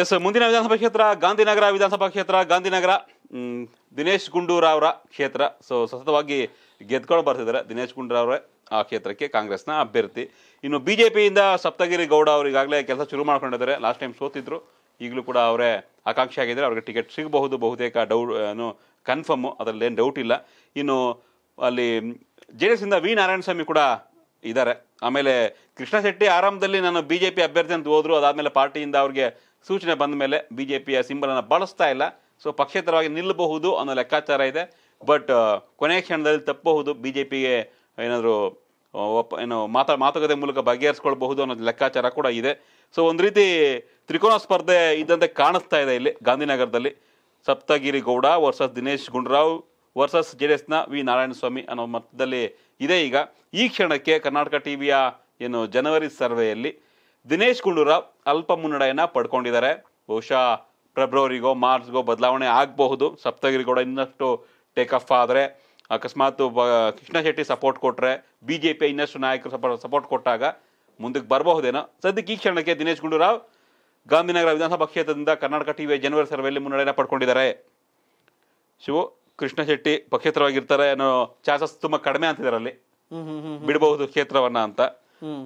S ಮುಂದಿನ ವಿಧಾನಸಭಾ ಕ್ಷೇತ್ರ ಗಾಂಧಿನಗರ ವಿಧಾನಸಭಾ ಕ್ಷೇತ್ರ ಗಾಂಧಿನಗರ ದಿನೇಶ್ ಗುಂಡೂರಾವ್ರ ಕ್ಷೇತ್ರ ಸೊ ಸತತವಾಗಿ ಗೆದ್ಕೊಂಡು ಬರ್ತಿದ್ದಾರೆ ದಿನೇಶ್ ಗುಂಡೂರಾವ್ರೆ ಆ ಕ್ಷೇತ್ರಕ್ಕೆ ಕಾಂಗ್ರೆಸ್ನ ಅಭ್ಯರ್ಥಿ ಇನ್ನು ಬಿ ಜೆ ಪಿಯಿಂದ ಸಪ್ತಗಿರಿ ಗೌಡ ಅವರು ಈಗಾಗಲೇ ಕೆಲಸ ಶುರು ಮಾಡ್ಕೊಂಡಿದ್ದಾರೆ ಲಾಸ್ಟ್ ಟೈಮ್ ಸೋತಿದ್ರು ಈಗಲೂ ಕೂಡ ಅವರೇ ಆಕಾಂಕ್ಷಿ ಆಗಿದ್ದಾರೆ ಅವ್ರಿಗೆ ಟಿಕೆಟ್ ಸಿಗಬಹುದು ಬಹುತೇಕ ಡೌ ಏನು ಕನ್ಫರ್ಮು ಅದರಲ್ಲಿ ಏನು ಡೌಟ್ ಇಲ್ಲ ಇನ್ನು ಅಲ್ಲಿ ಜೆ ಡಿ ಎಸ್ ಇಂದ ವಿ ನಾರಾಯಣಸ್ವಾಮಿ ಕೂಡ ಇದ್ದಾರೆ ಆಮೇಲೆ ಕೃಷ್ಣ ಶೆಟ್ಟಿ ಆರಂಭದಲ್ಲಿ ನಾನು ಬಿ ಜೆ ಪಿ ಅಭ್ಯರ್ಥಿ ಅಂತ ಹೋದರು ಅದಾದಮೇಲೆ ಪಾರ್ಟಿಯಿಂದ ಅವ್ರಿಗೆ ಸೂಚನೆ ಬಂದ ಮೇಲೆ ಬಿ ಜೆ ಪಿಯ ಸಿಂಬಲನ್ನು ಬಳಸ್ತಾ ಇಲ್ಲ ಸೊ ಪಕ್ಷೇತರವಾಗಿ ನಿಲ್ಲಬಹುದು ಅನ್ನೋ ಲೆಕ್ಕಾಚಾರ ಇದೆ ಬಟ್ uh, ಕೊನೆಯ ಕ್ಷಣದಲ್ಲಿ ತಪ್ಪಬಹುದು ಬಿ ಜೆ ಪಿಗೆ ಏನಾದರೂ ಒಪ್ಪ ಏನು ಮಾತಾ ಮಾತುಕತೆ ಮೂಲಕ ಬಗೆಹರಿಸ್ಕೊಳ್ಬಹುದು ಅನ್ನೋದು ಲೆಕ್ಕಾಚಾರ ಕೂಡ ಇದೆ ಸೊ ಒಂದು ರೀತಿ ತ್ರಿಕೋನ ಸ್ಪರ್ಧೆ ಇದ್ದಂತೆ ಕಾಣಿಸ್ತಾ ಇದೆ ಇಲ್ಲಿ ಗಾಂಧಿನಗರದಲ್ಲಿ Saptagiri Gowda versus Dinesh Gundurao versus J D ಎಸ್ನ ವಿ ನಾರಾಯಣಸ್ವಾಮಿ ಅನ್ನೋ ಮತದಲ್ಲಿ ಇದೆ ಈಗ ಈ ಕ್ಷಣಕ್ಕೆ ಕರ್ನಾಟಕ ಟಿ ವಿಯ ಏನು ಜನವರಿ ಸರ್ವೆಯಲ್ಲಿ ದಿನೇಶ್ ಗುಂಡೂರಾವ್ ಅಲ್ಪ ಮುನ್ನಡೆಯನ್ನ ಪಡ್ಕೊಂಡಿದ್ದಾರೆ ಬಹುಶಃ ಫೆಬ್ರವರಿಗೋ ಮಾರ್ಚ್ಗೋ ಬದಲಾವಣೆ ಆಗಬಹುದು ಸಪ್ತಗಿರಿ ಕೂಡ ಇನ್ನಷ್ಟು ಟೇಕ್ ಆಫ್ ಆದರೆ ಅಕಸ್ಮಾತ್ ಕೃಷ್ಣ ಶೆಟ್ಟಿ ಸಪೋರ್ಟ್ ಕೊಟ್ಟರೆ ಬಿ ಜೆ ಪಿ ಇನ್ನಷ್ಟು ನಾಯಕರು ಸಪೋರ್ಟ್ ಸಪೋರ್ಟ್ ಕೊಟ್ಟಾಗ ಮುಂದಕ್ಕೆ ಬರಬಹುದೇನೋ ಸದ್ಯಕ್ಕೆ ಈ ಕ್ಷಣಕ್ಕೆ ದಿನೇಶ್ ಗುಂಡೂರಾವ್ ಗಾಂಧಿನಗರ ವಿಧಾನಸಭಾ ಕ್ಷೇತ್ರದಿಂದ ಕರ್ನಾಟಕ ವಿ ಜನವರಿ ಸರ್ವೆಯಲ್ಲಿ ಮುನ್ನಡೆಯನ್ನು ಪಡ್ಕೊಂಡಿದ್ದಾರೆ ಶಿವು ಕೃಷ್ಣ ಶೆಟ್ಟಿ ಪಕ್ಷೇತರವಾಗಿರ್ತಾರೆ ಅನ್ನೋ ಚಾನ್ಸಸ್ ತುಂಬ ಕಡಿಮೆ ಅಂತಿದ್ದಾರೆ ಅಲ್ಲಿ ಬಿಡಬಹುದು ಕ್ಷೇತ್ರವನ್ನ ಅಂತ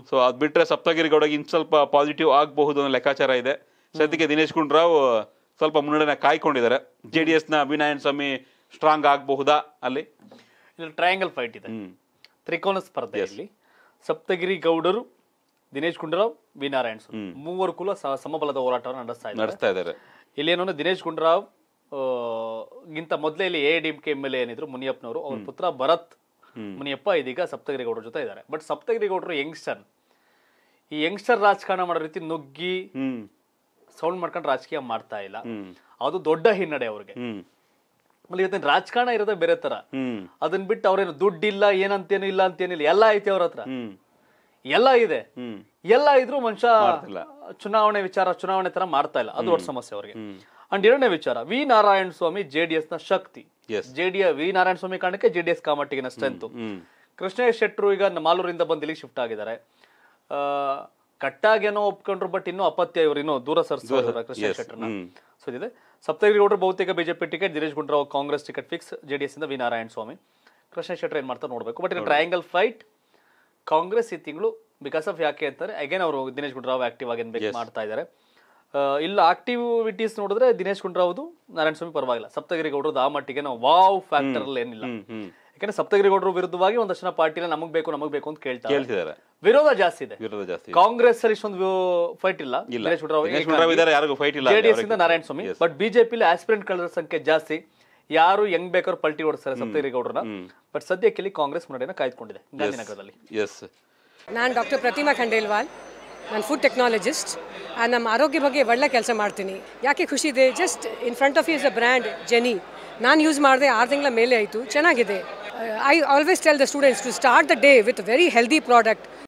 ಸೊ ಅದ್ ಬಿಟ್ರೆ ಸಪ್ತಗಿರಿ ಗೌಡಗೆ ಇನ್ ಸ್ವಲ್ಪ ಪಾಸಿಟಿವ್ ಆಗಬಹುದು ಅನ್ನೋ ಲೆಕ್ಕಾಚಾರ ಇದೆ ಸದ್ಯಕ್ಕೆ ದಿನೇಶ್ ಗುಂಡ್ರಾವ್ ಸ್ವಲ್ಪ ಮುನ್ನಡೆನ ಕಾಯ್ಕೊಂಡಿದ್ದಾರೆ ಜೆ ಡಿ ಎಸ್ನ ಸ್ವಾಮಿ ಸ್ಟ್ರಾಂಗ್ ಆಗಬಹುದಾ ಅಲ್ಲಿ ಇಲ್ಲಿ ಟ್ರಯಾಂಗಲ್ ಫೈಟ್ ಇದೆ ತ್ರಿಕೋನ ಸ್ಪರ್ಧೆಯಲ್ಲಿ ಸಪ್ತಗಿರಿ ಗೌಡರು ದಿನೇಶ್ ಗುಂಡೂರಾವ್ ವಿ ನಾರಾಯಣ್ ಸ್ವಾಮಿ ಮೂವರು ಕುಲ ಸಮಬಲದ ಹೋರಾಟವನ್ನು ನಡೆಸ್ತಾ ನಡೆಸ್ತಾ ಇದ್ದಾರೆ ಇಲ್ಲಿ ಏನಂದ್ರೆ ದಿನೇಶ್ ಗುಂಡ್ರಾವ್ ಗಿಂತ ಮೊದಲೇ ಇಲ್ಲಿ A D M K M L A ಏನಿದ್ರು ಮುನಿಯಪ್ಪನವರು ಅವ್ರ ಪುತ್ರ ಭರತ್ ಮುನಿಯಪ್ಪ ಇದೀಗ ಸಪ್ತಗಿರಿಗೌಡರ ಜೊತೆ ಇದ್ದಾರೆ ಬಟ್ ಸಪ್ತಗಿರಿಗೌಡರು ಯಂಗ್ಸ್ಟರ್ ಈ ಯಂಗ್ಸ್ಟರ್ ರಾಜಕಾರಣ ಮಾಡೋ ರೀತಿ ನುಗ್ಗಿ ಸೌಂಡ್ ಮಾಡ್ಕೊಂಡು ರಾಜಕೀಯ ಮಾಡ್ತಾ ಇಲ್ಲ ಅದು ದೊಡ್ಡ ಹಿನ್ನಡೆ ಅವ್ರಿಗೆ ಇವತ್ತಿನ ರಾಜಕಾರಣ ಇರೋದೇ ಬೇರೆ ತರ ಅದನ್ನ ಬಿಟ್ಟು ಅವ್ರೇನು ಇಲ್ಲ ಏನಂತೇನು ಇಲ್ಲ ಅಂತೇನಿಲ್ಲ ಎಲ್ಲ ಐತೆ ಅವ್ರ ಹತ್ರ ಎಲ್ಲ ಇದೆ ಎಲ್ಲ ಇದ್ರು ಮನುಷ್ಯ ಚುನಾವಣೆ ವಿಚಾರ ಚುನಾವಣೆ ತರ ಮಾಡ್ತಾ ಇಲ್ಲ ಅದು ದೊಡ್ಡ ಸಮಸ್ಯೆ ಅವ್ರಿಗೆ ಅಂಡ್ ಎರಡನೇ ವಿಚಾರ ವಿ ನಾರಾಯಣ ಸ್ವಾಮಿ ಜೆಡಿಎಸ್ ನ ಶಕ್ತಿ ಜೆ ವಿ ನಾರಾಯಣ ಸ್ವಾಮಿ ಕಾರಣಕ್ಕೆ ಜೆ ಡಿ ಎಸ್ ಕಾಮಟ್ಟಿಗಿನ ಸ್ಟ್ರೆಂತ್ ಕೃಷ್ಣೇಶ್ ಶೆಟ್ರು ಈಗ ಮಾಲೂರಿಂದ ಬಂದು ಇಲ್ಲಿಗೆ ಶಿಫ್ಟ್ ಆಗಿದ್ದಾರೆ ಕಟ್ಟಾಗೇನೋ ಒಪ್ಕೊಂಡ್ರು ಬಟ್ ಇನ್ನೂ ಅಪತ್ಯ ಇವರು ಇನ್ನೂ ದೂರ ಸರಿಸಿದ್ದಾರೆ ಕೃಷ್ಣೇಶ್ ಶೆಟ್ಟರ್ ಸೊ ಇದೆ ಸಪ್ತಗಿರಿ ಗೌಡರು ಬಹುತೇಕ BJP ticket Dinesh Gundurao Congress ticket fix J D S ಇಂದ ವಿ ನಾರಾಯಣ ಸ್ವಾಮಿ ಕೃಷ್ಣೇಶ್ ಶೆಟ್ಟರ್ ಏನು ಮಾಡ್ತಾರೆ ನೋಡಬೇಕು ಬಟ್ ಇನ್ನು ಟ್ರಯಾಂಗಲ್ ಫೈಟ್ ಕಾಂಗ್ರೆಸ್ ಈ ತಿಂಗಳು ಬಿಕಾಸ್ ಆಫ್ ಯಾಕೆ ಅಂತಾರೆ ಅಗೇನ್ ಅವರು ದಿನೇಶ್ ಗುಂಡ್ರಾವ್ ಆಕ್ಟಿವ್ ಆಗಿ ಮಾಡ್ತಾ ಇದ್ದಾರೆ ಇಲ್ಲ ಆಕ್ಟಿವಿಟೀಸ್ ನೋಡಿದ್ರೆ ದಿನೇಶ್ ಗುಂಡ್ರಾವ್ದು ನಾರಾಯಣ ಸ್ವಾಮಿ ಪರವಾಗಿಲ್ಲ ಸಪ್ತಗಿರಿ ಗೌಡ್ರದ್ದು ಆ ಮಟ್ಟಿಗೆ ನಾವು ವಾವ್ ಫ್ಯಾಕ್ಟರ್ ಅಲ್ಲಿ ಏನಿಲ್ಲ ಯಾಕಂದ್ರೆ ಸಪ್ತಗಿರಿ ಗೌಡರು ವಿರುದ್ಧವಾಗಿ ಒಂದಷ್ಟು ಜನ ಪಾರ್ಟಿನ ನಮಗ್ ಬೇಕು ನಮಗ್ ಬೇಕು ಅಂತ ಕೇಳ್ತಾರೆ ವಿರೋಧ ಜಾಸ್ತಿ ಇದೆ ಕಾಂಗ್ರೆಸ್ ಅಲ್ಲಿ ಇಷ್ಟೊಂದು ಫೈಟ್ ಇಲ್ಲ ದಿನೇಶ್ ಗುಂಡ್ರಾವ್ ಜೆಡಿಎಸ್ ಇಂದ ನಾರಾಯಣ ಸ್ವಾಮಿ ಬಟ್ ಬಿಜೆಪಿಲಿ ಆಸ್ಪಿರೆಂಟ್ ಕಳೆದ ಸಂಖ್ಯೆ ಜಾಸ್ತಿ ಯಾರು ಹೆಂಗ್ ಬೇಕಾದ್ರೂ ಪಲ್ಟಿ ಓಡಿಸ್ತಾರೆ ಸಪ್ತಗಿರಿ ಗೌಡರನ್ನ ಬಟ್ ಸದ್ಯಕ್ಕೆ ಕಾಂಗ್ರೆಸ್ ಮುನ್ನಡೆಯನ್ನ ಕಾಯ್ದುಕೊಂಡಿದೆ ಗಾಂಧಿನಗರದಲ್ಲಿ ನಾನು ಡಾಕ್ಟರ್ ಪ್ರತಿಮಾ ಖಂಡೇಲ್ವಾಲ್ ನಾನು ಫುಡ್ ಟೆಕ್ನಾಲಜಿಸ್ಟ್ ನಮ್ಮ ಆರೋಗ್ಯ ಬಗ್ಗೆ ಒಳ್ಳೆ ಕೆಲಸ ಮಾಡ್ತೀನಿ ಯಾಕೆ ಖುಷಿ ಇದೆ just in front of is a brand ಜೆನಿ ನಾನು ಯೂಸ್ ಮಾಡಿದೆ ಆರು ತಿಂಗಳ ಮೇಲೆ ಆಯಿತು ಚೆನ್ನಾಗಿದೆ I always tell the students to start the day with very healthy product